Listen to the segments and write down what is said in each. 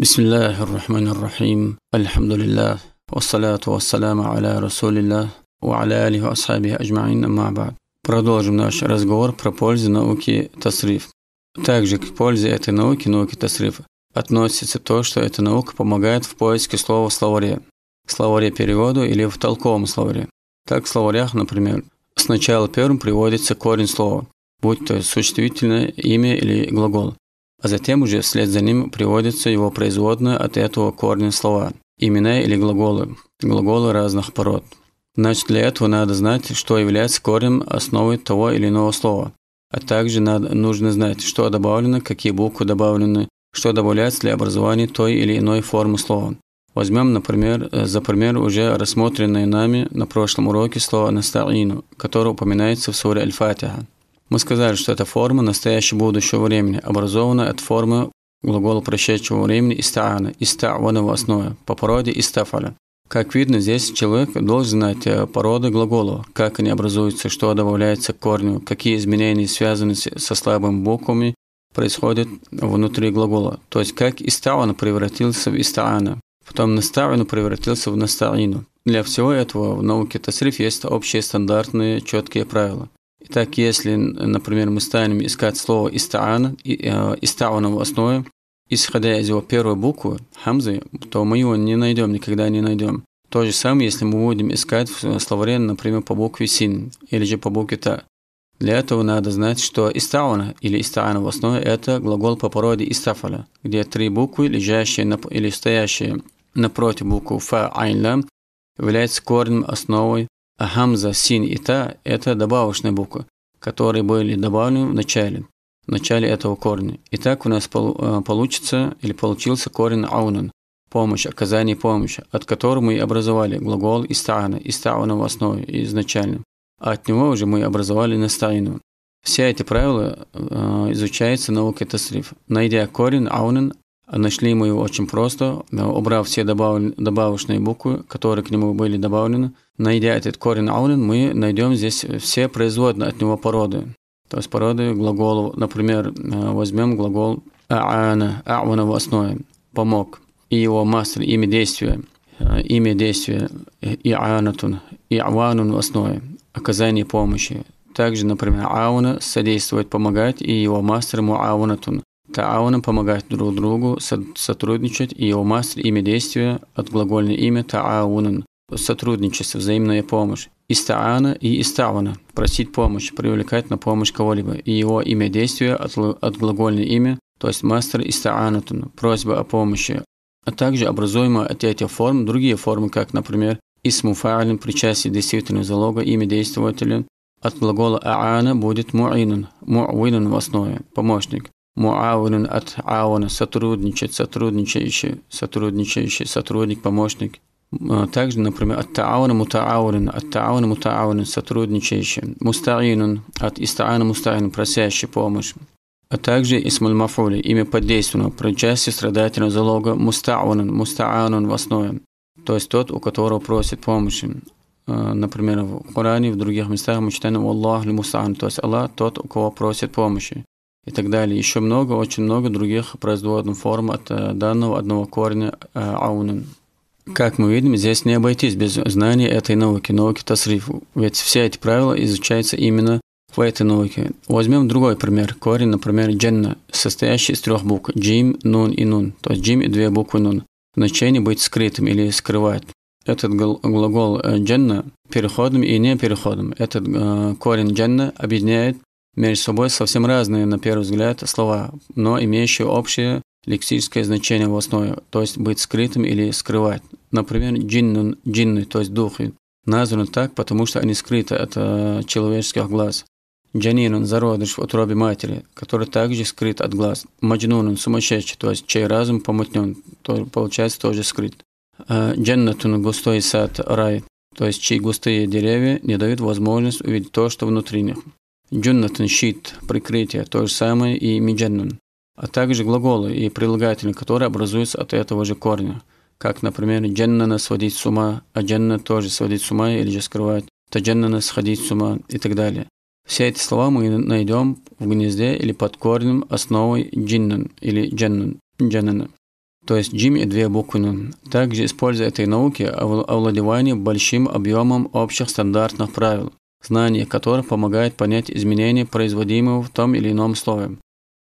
بسم الله الرحمن الرحيم الحمد لله والصلاة والسلام على رسول الله وعلى آله وأصحابه أجمعين أما بعد Продолжим наш разговор про пользу науки тасриф. Также к пользе этой науки, науки тасриф, относится то, что эта наука помогает в поиске слова в словаре, словаре переводу или в толковом словаре. Так в словарях, например, сначала первым приводится корень слова, будь то существительное, имя или глагол а затем уже вслед за ним приводится его производная от этого корня слова, имена или глаголы, глаголы разных пород. Значит, для этого надо знать, что является корнем основы того или иного слова, а также надо, нужно знать, что добавлено, какие буквы добавлены, что добавляется для образования той или иной формы слова. Возьмем, например, э, за пример уже рассмотренное нами на прошлом уроке слово «настаину», которое упоминается в суре Аль-Фатиха. Мы сказали, что эта форма настоящего будущего времени образована от формы глагола прошедшего времени истаана, истаана в основе, по породе истафаля. Как видно, здесь человек должен знать э, породы глаголов, как они образуются, что добавляется к корню, какие изменения связанные со слабыми буквами происходят внутри глагола, то есть как истаана превратился в истаана, потом наставину превратился в наставину. Для всего этого в науке тасриф есть общие стандартные четкие правила. Итак, если, например, мы станем искать слово э, «истаана», «истауна» в основе, исходя из его первой буквы, хамзы, то мы его не найдем, никогда не найдем. То же самое, если мы будем искать в э, словаре, например, по букве «син» или же по букве «та». Для этого надо знать, что «истауна» или «истаана» в основе – это глагол по породе «истафаля», где три буквы, лежащие на, или стоящие напротив буквы «фа» «айн» являются корнем основой Гамза, син и та – это добавочные буквы, которые были добавлены в начале, в начале этого корня. Итак, у нас э, получится или получился корень аунан – помощь, оказание помощи, от которого мы образовали глагол истаана, истаана в основе изначально. А от него уже мы образовали настаину. Все эти правила э, изучаются в науке таслиф. Найдя корень аунан, Нашли мы его очень просто, э, убрав все добав... добавочные буквы, которые к нему были добавлены. Найдя этот корень аулин, мы найдем здесь все производные от него породы. То есть породы глаголов. Например, э, возьмем глагол «а'ана», «а'вана» в основе, «помог». И его мастер, имя действия. Э, имя действия и и «и'ванун» в основе, оказание помощи. Также, например, «ауна» содействует, помогать, и его мастер аунатун. Таауном помогать друг другу, сотрудничать, и умастр имя действия от глагольного имя тааунан – сотрудничество, взаимная помощь. Истаана и истауна – просить помощь, привлекать на помощь кого-либо, и его имя действия от, от глагольного имя, то есть мастер истаанатун – просьба о помощи, а также образуемые от этих форм другие формы, как, например, исмуфаалин – причастие действительного залога, имя действователя, от глагола аана будет муинан, муинан в основе, помощник. Муавин от ауна – сотрудничать, сотрудничающий, сотрудничающий, сотрудник, помощник. Э, также, например, от тауна мутааурин, от тауна мутааурин, сотрудничающий. Мустаинун, от истаана мустаин, просящий помощь. А также исмуль мафули, имя подейственного, при части страдательного залога мустаунун, мустаанун в основе. То есть тот, у которого просит помощи. Э, например, в Коране, в других местах мы читаем «Аллах ли то есть Аллах тот, у кого просит помощи и так далее. Еще много, очень много других производных форм от э, данного одного корня э, аунин. Как мы видим, здесь не обойтись без знания этой науки, науки тасриф. Ведь все эти правила изучаются именно в этой науке. Возьмем другой пример. Корень, например, дженна, состоящий из трех букв джим, нун и нун, то есть джим и две буквы нун. Значение быть скрытым или скрывать. Этот глагол э, дженна переходом и не переходом. Этот э, корень дженна объединяет между собой совсем разные, на первый взгляд, слова, но имеющие общее лексическое значение в основе, то есть быть скрытым или скрывать. Например, джиннун, джинны, то есть духи, названы так, потому что они скрыты от э, человеческих глаз. Джанинун – зародыш в утробе матери, который также скрыт от глаз. Маджнунун – сумасшедший, то есть чей разум помутнен, то, получается тоже скрыт. Э, Дженнатун густой сад, рай, то есть чьи густые деревья не дают возможность увидеть то, что внутри них джуннатун – щит, прикрытие, то же самое и миджаннун, а также глаголы и прилагательные, которые образуются от этого же корня, как, например, джаннана – сводить с ума, а джанна – тоже сводить с ума или же скрывать, таджаннана – сходить с ума и так далее. Все эти слова мы найдем в гнезде или под корнем основой джиннан или джаннан, джаннана то есть джим и две буквы нун. Также используя этой науки овладевание большим объемом общих стандартных правил, знание которых помогает понять изменения, производимые в том или ином слове,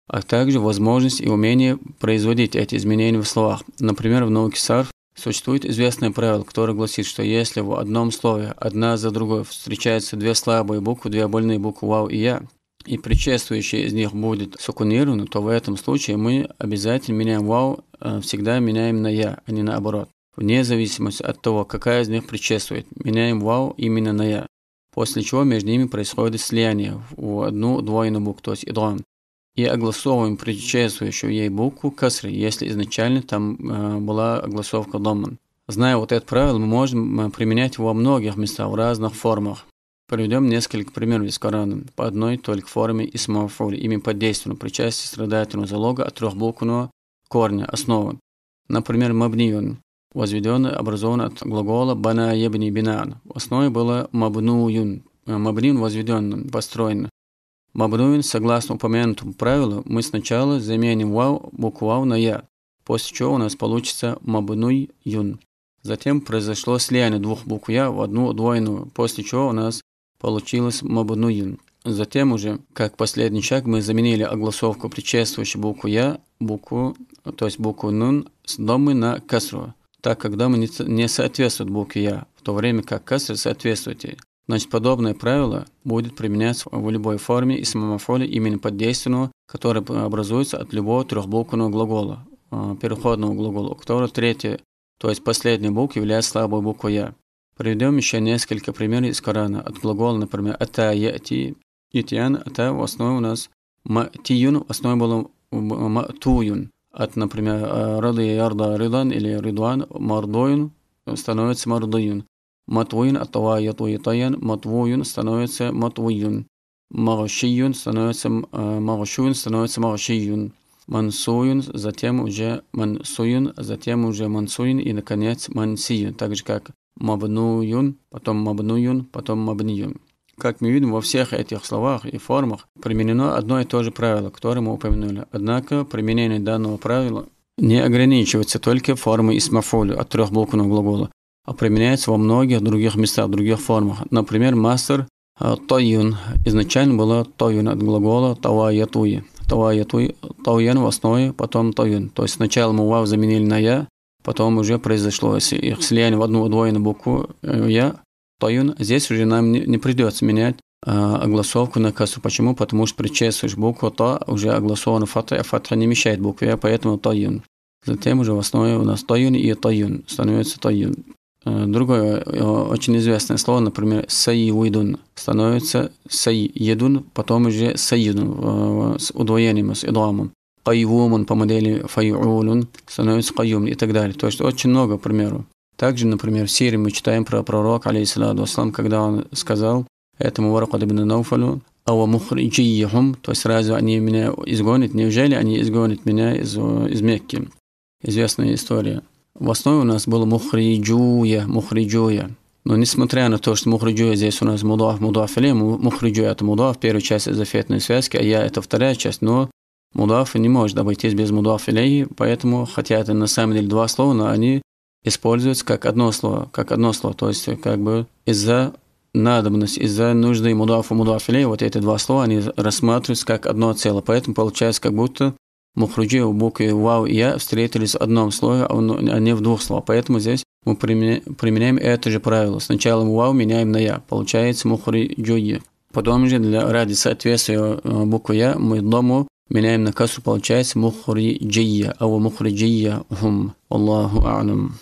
а также возможность и умение производить эти изменения в словах. Например, в науке сарф существует известное правило, которое гласит, что если в одном слове одна за другой встречаются две слабые буквы, две больные буквы «вау» и «я», и предшествующая из них будет суккунирована, то в этом случае мы обязательно меняем «вау», э, всегда меняем на «я», а не наоборот вне зависимости от того, какая из них предшествует. Меняем «вау» именно на «я» после чего между ними происходит слияние в одну двойную букву, то есть идрам. И огласовываем предшествующую ей букву касри, если изначально там э, была огласовка доман. Зная вот это правило, мы можем э, применять во многих местах, в разных формах. Приведем несколько примеров из Корана по одной только форме и самофоле, ими под действием причастия страдательного залога от трехбуквенного корня, основы. Например, мабниюн возведенный, образован от глагола «бана ебни бинан». В основе было «мабнуюн». «Мабнин» возведен, построен. «Мабнуюн» согласно упомянутому правилу мы сначала заменим «вау» букву «вау» на «я», после чего у нас получится «мабнуй юн». Затем произошло слияние двух букв «я» в одну двойную, после чего у нас получилось «мабнуюн». Затем уже, как последний шаг, мы заменили огласовку предшествующей букву «я», букву, то есть букву «нун» с домы на «касру» так как дама не соответствует букве «я», в то время как кесарь соответствует ей. Значит, подобное правило будет применяться в любой форме и самомофоле именно подейственного, который образуется от любого трехбуквенного глагола, а, переходного глагола, у которого третья, то есть последняя буква является слабой буквой «я». Приведем еще несколько примеров из Корана. От глагола, например, «ата яти», «итьян», «ата» в основе у нас «матиюн», в основе было «матуюн» от, например, э, «Рады ярда ридан» или «Ридван» «Мардоин» становится «Мардоин». «Матвуин» от того ятуитаян» «Матвуин» становится «Матвуин». «Магашиюн» становится э, «Магашуин» становится «Магашиюн». «Мансуин», затем уже «Мансуин», затем уже «Мансуин» и, наконец, «Мансиюн», так же как «Мабнуюн», потом «Мабнуюн», потом «Мабниюн». Как мы видим, во всех этих словах и формах применено одно и то же правило, которое мы упомянули. Однако применение данного правила не ограничивается только формой исмафолю от трехбуквенного глагола, а применяется во многих других местах, других формах. Например, мастер э, тойюн изначально было тойюн от глагола таваятуи. Таваятуи, тойен в основе, потом тойюн. То есть сначала мы вав заменили на я, потом уже произошло, их слияние в одну удвоенную букву э, я, Поюн, здесь уже нам не, не придется менять а, огласовку на кассу. Почему? Потому что предшествуешь букву то уже огласована фатра. а фата не мешает букве, а поэтому таюн. Затем уже в основе у нас таюн и таюн становится таюн. Э, другое э, очень известное слово, например, уйдун становится едун, потом уже саидун с удвоением, с идламом. Кайвумун по модели фаюулун становится кайум и так далее. То есть очень много, к примеру. Также, например, в Сирии мы читаем про пророка, алейхиссалату вассалам, когда он сказал этому Вараку ибн Науфалю, «Ава мухриджиихум», то есть сразу они меня изгонят, неужели они изгонят меня из, из Мекки? Известная история. В основе у нас было мухриджуя, мухриджуя. Но несмотря на то, что мухриджуя здесь у нас мудаф, мудаф или мухриджуя это мудаф, первая часть из зафетной связки, а я это вторая часть, но мудаф не может обойтись без мудаф илей, поэтому, хотя это на самом деле два слова, но они используется как одно слово, как одно слово, то есть как бы из-за надобности, из-за нужды мудафа мудафилей, вот эти два слова, они рассматриваются как одно целое, поэтому получается как будто мухруджи в букве вау и я встретились в одном слове, а, а не в двух словах, поэтому здесь мы применяем это же правило, сначала вау меняем на я, получается мухруджи. Потом же для, ради соответствия э, буквы я мы дому меняем на кассу, получается мухриджия, а мухриджия хум. Аллаху а'лам.